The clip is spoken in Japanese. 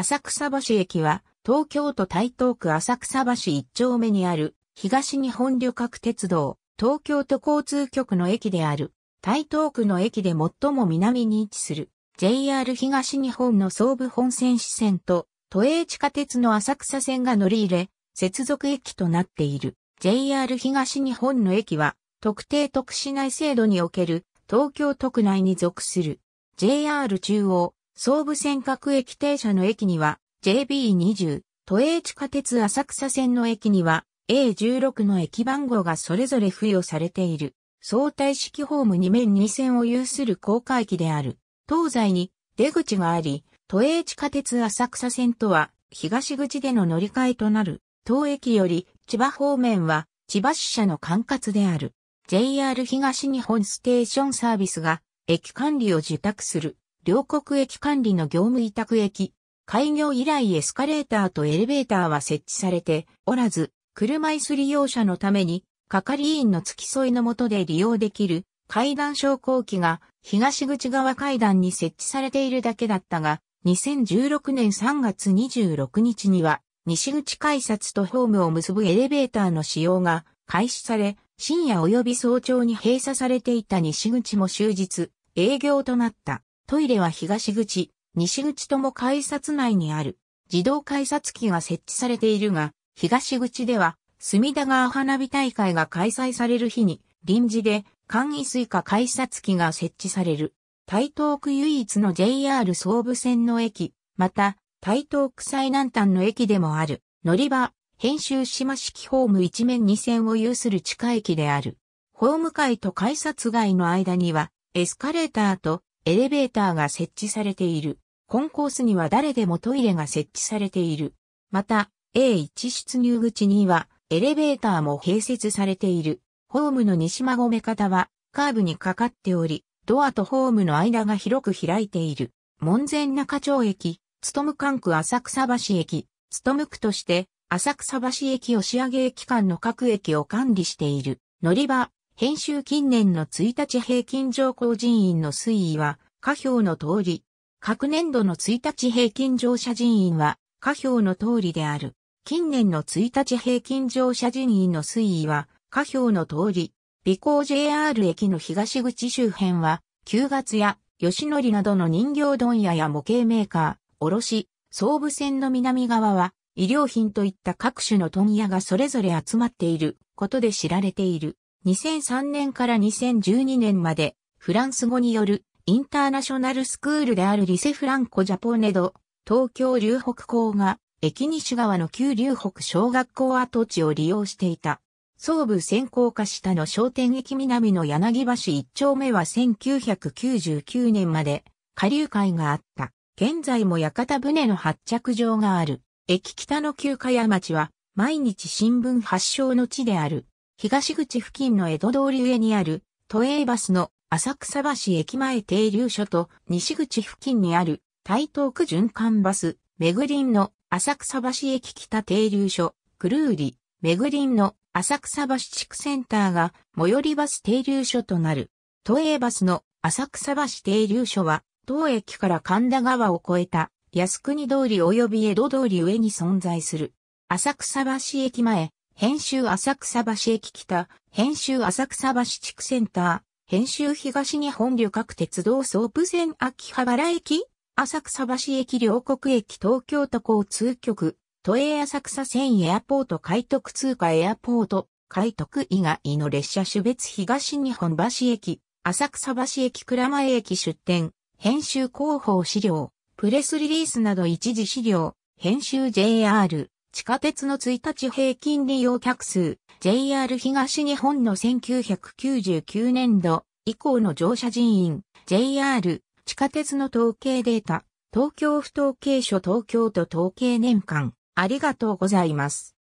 浅草橋駅は、東京都台東区浅草橋一丁目にある、東日本旅客鉄道、東京都交通局の駅である、台東区の駅で最も南に位置する、JR 東日本の総武本線支線と、都営地下鉄の浅草線が乗り入れ、接続駅となっている。JR 東日本の駅は、特定特市内制度における東京都区内に属する。JR 中央、総武線各駅停車の駅には JB20、都営地下鉄浅草線の駅には A16 の駅番号がそれぞれ付与されている。相対式ホーム2面2線を有する高架駅である。東西に出口があり、都営地下鉄浅草線とは東口での乗り換えとなる。東駅より千葉方面は千葉支社の管轄である。JR 東日本ステーションサービスが駅管理を受託する。両国駅管理の業務委託駅。開業以来エスカレーターとエレベーターは設置されておらず、車椅子利用者のために、係員の付き添いのもとで利用できる階段昇降機が東口側階段に設置されているだけだったが、2016年3月26日には西口改札とホームを結ぶエレベーターの使用が開始され、深夜及び早朝に閉鎖されていた西口も終日営業となった。トイレは東口、西口とも改札内にある。自動改札機が設置されているが、東口では、隅田川花火大会が開催される日に、臨時で、簡易スイカ改札機が設置される。台東区唯一の JR 総武線の駅、また、台東区最南端の駅でもある、乗り場、編集島式ホーム一面二線を有する地下駅である。ホーム階と改札外の間には、エスカレーターとエレベーターが設置されている。コンコースには誰でもトイレが設置されている。また、A1 出入口にはエレベーターも併設されている。ホームの西間込め方はカーブにかかっており、ドアとホームの間が広く開いている。門前中町駅、つとむ管区浅草橋駅、つとむ区として、浅草橋駅押上駅間の各駅を管理している。乗り場、編集近年の1日平均上降人員の推移は、下表の通り。各年度の1日平均乗車人員は、下表の通りである。近年の1日平均乗車人員の推移は、下表の通り。美行 JR 駅の東口周辺は、旧月や吉典などの人形問屋や模型メーカー、卸、総武線の南側は、医療品といった各種の問屋がそれぞれ集まっていることで知られている。2003年から2012年まで、フランス語によるインターナショナルスクールであるリセフランコジャポネド、東京流北校が、駅西側の旧流北小学校跡地を利用していた。総武線高架下の商店駅南の柳橋一丁目は1999年まで下流会があった。現在も屋形船の発着場がある。駅北の旧茅町は毎日新聞発祥の地である。東口付近の江戸通り上にある、都営バスの浅草橋駅前停留所と西口付近にある台東区循環バス、めぐりんの浅草橋駅北停留所、クるーり、めぐりんの浅草橋地区センターが最寄りバス停留所となる。都営バスの浅草橋停留所は、当駅から神田川を越えた靖国通り及び江戸通り上に存在する。浅草橋駅前、編集浅草橋駅北、編集浅草橋地区センター、編集東日本旅客鉄道総武線秋葉原駅、浅草橋駅両国駅東京都交通局、都営浅草線エアポート海徳通貨エアポート、海徳以外の列車種別東日本橋駅、浅草橋駅倉前駅出店、編集広報資料、プレスリリースなど一時資料、編集 JR、地下鉄の1日平均利用客数、JR 東日本の1999年度以降の乗車人員、JR 地下鉄の統計データ、東京府統計所東京都統計年間、ありがとうございます。